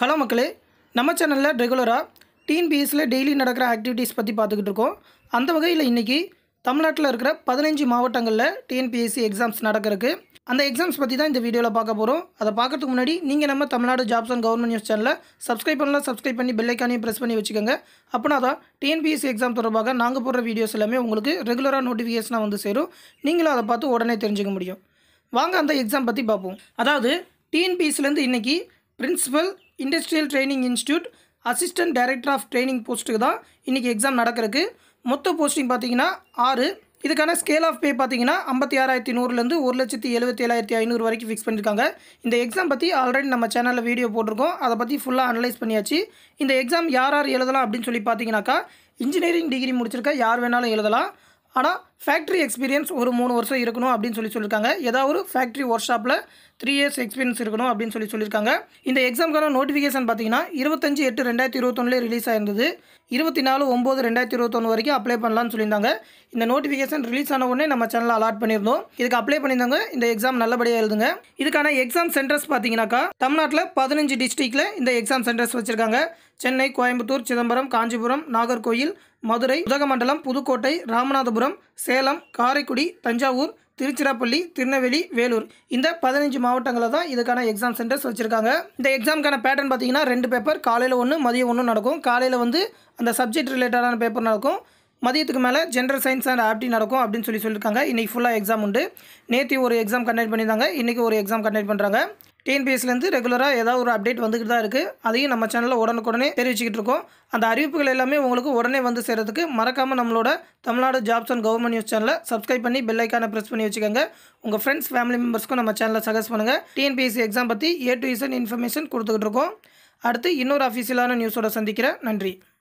hello மக்களே நம்ம சேனலில் ரெகுலராக பிஎஸ்சில் டெய்லி நடக்கிற ஆக்டிவிட்டீஸ் பற்றி பார்த்துக்கிட்டு இருக்கோம் அந்த வகையில் இன்றைக்கி தமிழ்நாட்டில் இருக்கிற பதினஞ்சு மாவட்டங்களில் டிஎன்பிஎஸ்சி எக்ஸாம்ஸ் நடக்கிறதுக்கு அந்த எக்ஸாம்ஸ் பற்றி தான் இந்த வீடியோவில் பார்க்க போகிறோம் அதை பார்க்கறதுக்கு முன்னாடி நீங்கள் நம்ம Tamil Nadu jobs and government news சேனலில் சப்ஸ்கிரைப் பண்ணலாம் சப்ஸ்கிரைப் பண்ணி பெல்லைக்கானே ப்ரெஸ் பண்ணி வச்சுக்கோங்க அப்படின்னா தான் டிஎன்பிஎஸ்சி எக்ஸாம் தொடர்பாக நாங்கள் போடுற வீடியோஸ் எல்லாமே உங்களுக்கு ரெகுலராக நோட்டிஃபிகேஷனாக வந்து சேரும் நீங்களும் அதை பார்த்து உடனே தெரிஞ்சுக்க முடியும் வாங்க அந்த எக்ஸாம் பற்றி பார்ப்போம் அதாவது டிஎன்பிஎஸ்சிலேருந்து இன்றைக்கி principal industrial training institute assistant director of training போஸ்ட்டுக்கு தான் இன்றைக்கி எக்ஸாம் நடக்கிறதுக்கு மொத்த போஸ்டிங் பார்த்தீங்கன்னா ஆறு இதுக்கான ஸ்கேல் ஆஃப் பே பார்த்தீங்கன்னா ஐம்பத்தி ஆறாயிரத்தி நூறுலேருந்து ஒரு லட்சத்தி எழுபத்தி ஏழாயிரத்தி ஐநூறு வரைக்கும் ஃபிக்ஸ் பண்ணியிருக்காங்க இந்த எக்ஸாம் பற்றி ஆல்ரெடி நம்ம சேனலில் வீடியோ போட்டிருக்கோம் அதை பற்றி ஃபுல்லாக அனலைஸ் பண்ணியாச்சு இந்த எக்ஸாம் யார் யார் எழுதலாம் அப்படின்னு சொல்லி பார்த்தீங்கன்னாக்கா இன்ஜினியரிங் டிகிரி முடிச்சிருக்க யார் வேணாலும் எழுதலாம் ஆனால் ஃபேக்ட்ரி எக்ஸ்பீரியன்ஸ் ஒரு மூணு வருஷம் இருக்கணும் அப்படின்னு சொல்லி சொல்லியிருக்காங்க ஏதாவது ஒரு ஃபேக்ட்ரி ஒர்க் ஷாப்பில் த்ரீ இயர்ஸ் எக்ஸ்பீரியன்ஸ் இருக்கணும் அப்படின்னு சொல்லி சொல்லியிருக்காங்க இந்த எக்ஸாமுக்கான நோட்டிஃபிகேஷன் பார்த்தீங்கன்னா இருபத்தஞ்சு எட்டு ரெண்டாயிரத்தி இருபத்தொன்னுல ரிலீஸ் ஆயிருந்தது இருபத்தி நாலு ஒம்பது ரெண்டாயிரத்தி இருபத்தொன்று வரைக்கும் அப்ளை பண்ணலான்னு சொல்லியிருந்தாங்க இந்த நோட்டிஃபிகேஷன் ரிலீஸ் ஆன உடனே நம்ம சேனலில் அலாட் பண்ணியிருந்தோம் இதுக்கு அப்ளை பண்ணியிருந்தாங்க இந்த எக்ஸாம் நல்லபடியாக எழுதுங்க இதுக்கான எக்ஸாம் சென்டர்ஸ் பார்த்தீங்கன்னாக்கா தமிழ்நாட்டில் பதினஞ்சு டிஸ்ட்ரிக்டில் இந்த எக்ஸாம் சென்டர்ஸ் வச்சுருக்காங்க சென்னை கோயம்புத்தூர் சிதம்பரம் காஞ்சிபுரம் நாகர்கோயில் மதுரை உதகமண்டலம் புதுக்கோட்டை ராமநாதபுரம் சேலம் சேலம் காரைக்குடி தஞ்சாவூர் திருச்சிராப்பள்ளி திருநெல்வேலி வேலூர் இந்த பதினஞ்சு மாவட்டங்களில் தான் இதுக்கான எக்ஸாம் சென்டர்ஸ் வச்சுருக்காங்க இந்த எக்ஸாமுக்கான பேட்டர்ன் பார்த்தீங்கன்னா ரெண்டு பேப்பர் காலையில் ஒன்று மதியம் ஒன்று நடக்கும் காலையில் வந்து அந்த சப்ஜெக்ட் ரிலேட்டடான பேப்பர் நடக்கும் மதியத்துக்கு மேலே ஜென்ரல் சயின்ஸ் அண்ட் ஆப்டி நடக்கும் அப்படின்னு சொல்லி சொல்லியிருக்காங்க இன்றைக்கி ஃபுல்லாக எக்ஸாம் உண்டு நேற்று ஒரு எக்ஸாம் கண்டக்ட் பண்ணியிருந்தாங்க இன்றைக்கி ஒரு எக்ஸாம் கண்டக்ட் பண்ணுறாங்க டிஎன்பிஎஸ்லேருந்து ரெகுலராக ஏதாவது ஒரு அப்டேட் வந்துக்கிட்டு தான் இருக்குது அதையும் நம்ம சேனலில் உடனுக்குடனே தெரிவிச்சுக்கிட்டு இருக்கோம் அந்த அறிவிப்புகள் எல்லாமே உங்களுக்கு உடனே வந்து சேரத்துக்கு மறக்காமல் நம்மளோட Tamil Nadu jobs and government news சேனலை சப்ஸ்கிரைப் பண்ணி பெல் ஐக்கானை ப்ரெஸ் பண்ணி வச்சுக்கோங்க உங்கள் ஃப்ரெண்ட்ஸ் ஃபேமிலி மெம்பர்ஸ்க்கும் நம்ம சேனலை சஜஸ்ட் பண்ணுங்கள் டிஎன்பிஎஸ்சி எக்ஸாம் பற்றி ஏ டு இசன் இன்ஃபர்மேஷன் கொடுத்துக்கிட்டு இருக்கோம் அடுத்து இன்னொரு அஃபீஷியலான நியூஸோட சந்திக்கிறேன் நன்றி